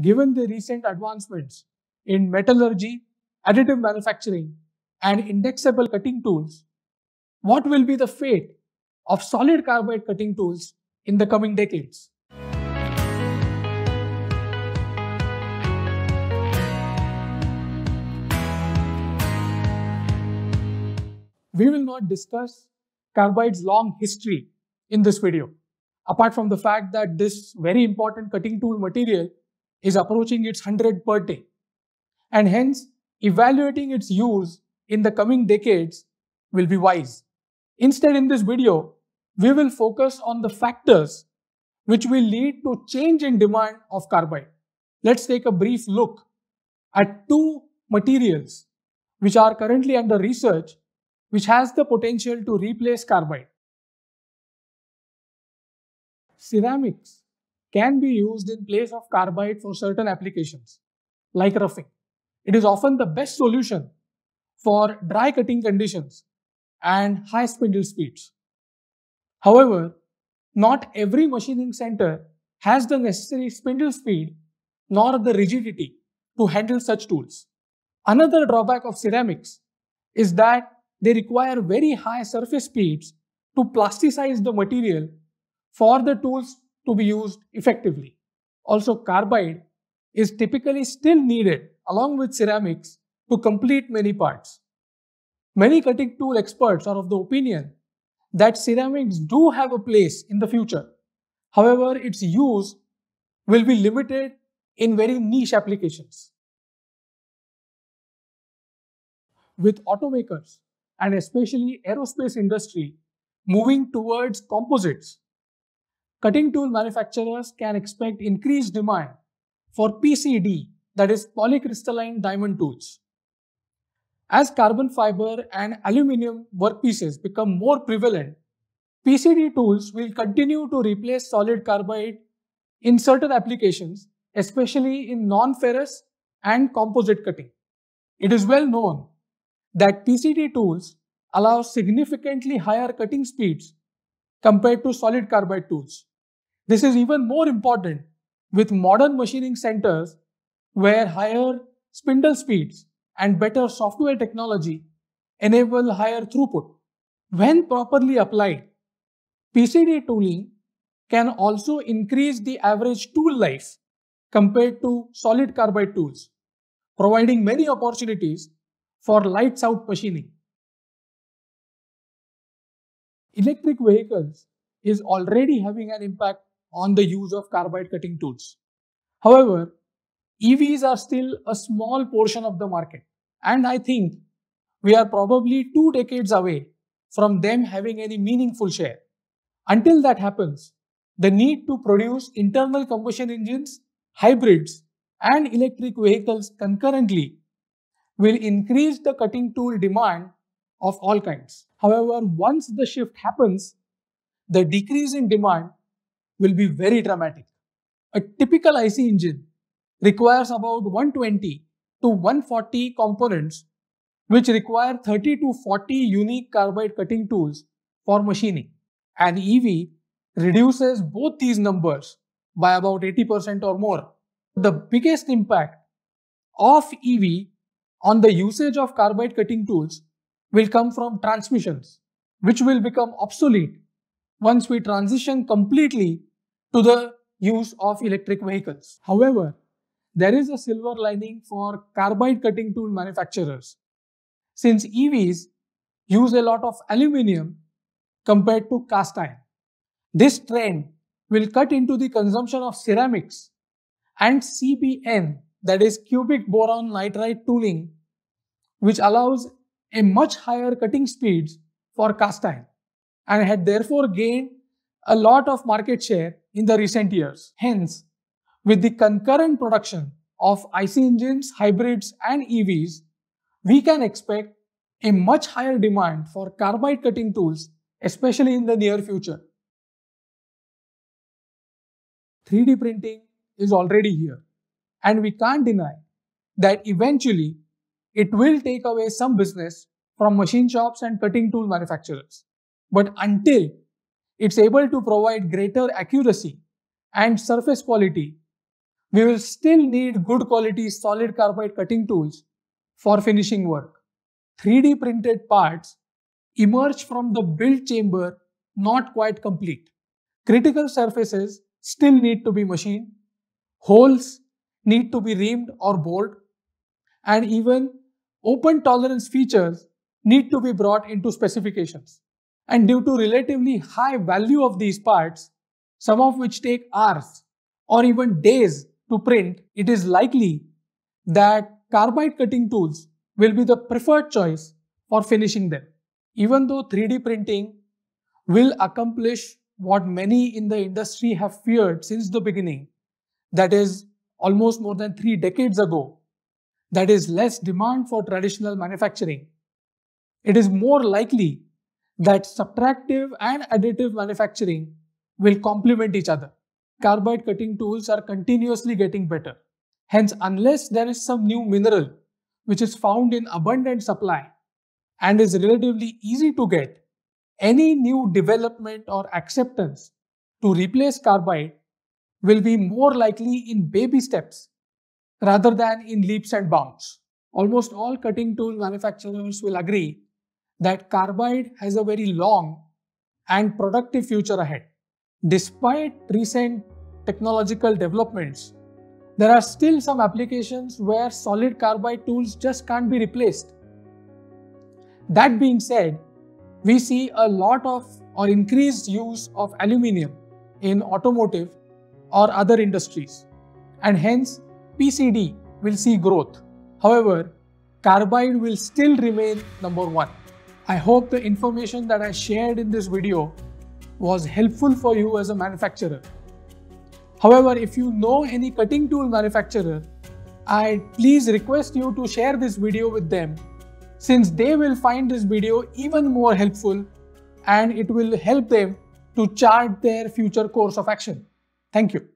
given the recent advancements in metallurgy, additive manufacturing, and indexable cutting tools, what will be the fate of solid carbide cutting tools in the coming decades? We will not discuss carbide's long history in this video, apart from the fact that this very important cutting tool material is approaching its 100 per day. And hence, evaluating its use in the coming decades will be wise. Instead, in this video, we will focus on the factors which will lead to change in demand of carbide. Let's take a brief look at two materials which are currently under research which has the potential to replace carbide. Ceramics can be used in place of carbide for certain applications, like roughing. It is often the best solution for dry cutting conditions and high spindle speeds. However, not every machining center has the necessary spindle speed nor the rigidity to handle such tools. Another drawback of ceramics is that they require very high surface speeds to plasticize the material for the tools to be used effectively. Also, carbide is typically still needed along with ceramics to complete many parts. Many cutting tool experts are of the opinion that ceramics do have a place in the future. However, its use will be limited in very niche applications. With automakers and especially aerospace industry moving towards composites, cutting tool manufacturers can expect increased demand for PCD, that is polycrystalline diamond tools. As carbon fiber and aluminum workpieces become more prevalent, PCD tools will continue to replace solid carbide in certain applications, especially in non-ferrous and composite cutting. It is well known that PCD tools allow significantly higher cutting speeds compared to solid carbide tools. This is even more important with modern machining centers where higher spindle speeds and better software technology enable higher throughput. When properly applied, PCD tooling can also increase the average tool life compared to solid carbide tools, providing many opportunities for lights out machining electric vehicles is already having an impact on the use of carbide cutting tools. However, EVs are still a small portion of the market, and I think we are probably two decades away from them having any meaningful share. Until that happens, the need to produce internal combustion engines, hybrids, and electric vehicles concurrently will increase the cutting tool demand of all kinds. However, once the shift happens, the decrease in demand will be very dramatic. A typical IC engine requires about 120 to 140 components which require 30 to 40 unique carbide cutting tools for machining. An EV reduces both these numbers by about 80% or more. The biggest impact of EV on the usage of carbide cutting tools will come from transmissions, which will become obsolete once we transition completely to the use of electric vehicles. However, there is a silver lining for carbide cutting tool manufacturers. Since EVs use a lot of aluminium compared to cast iron, this trend will cut into the consumption of ceramics and CBN, that is cubic boron nitride tooling, which allows a much higher cutting speeds for cast iron and had therefore gained a lot of market share in the recent years. Hence, with the concurrent production of IC engines, hybrids and EVs, we can expect a much higher demand for carbide cutting tools, especially in the near future. 3D printing is already here and we can't deny that eventually it will take away some business from machine shops and cutting tool manufacturers. But until it's able to provide greater accuracy and surface quality, we will still need good quality solid carbide cutting tools for finishing work. 3D printed parts emerge from the build chamber not quite complete. Critical surfaces still need to be machined. Holes need to be reamed or bored and even open tolerance features need to be brought into specifications. And due to relatively high value of these parts, some of which take hours or even days to print, it is likely that carbide cutting tools will be the preferred choice for finishing them. Even though 3D printing will accomplish what many in the industry have feared since the beginning, that is almost more than three decades ago, that is less demand for traditional manufacturing, it is more likely that subtractive and additive manufacturing will complement each other. Carbide cutting tools are continuously getting better. Hence, unless there is some new mineral which is found in abundant supply and is relatively easy to get, any new development or acceptance to replace carbide will be more likely in baby steps rather than in leaps and bounds. Almost all cutting tool manufacturers will agree that carbide has a very long and productive future ahead. Despite recent technological developments, there are still some applications where solid carbide tools just can't be replaced. That being said, we see a lot of or increased use of aluminium in automotive or other industries, and hence PCD will see growth. However, carbide will still remain number one. I hope the information that I shared in this video was helpful for you as a manufacturer. However, if you know any cutting tool manufacturer, I please request you to share this video with them since they will find this video even more helpful and it will help them to chart their future course of action. Thank you.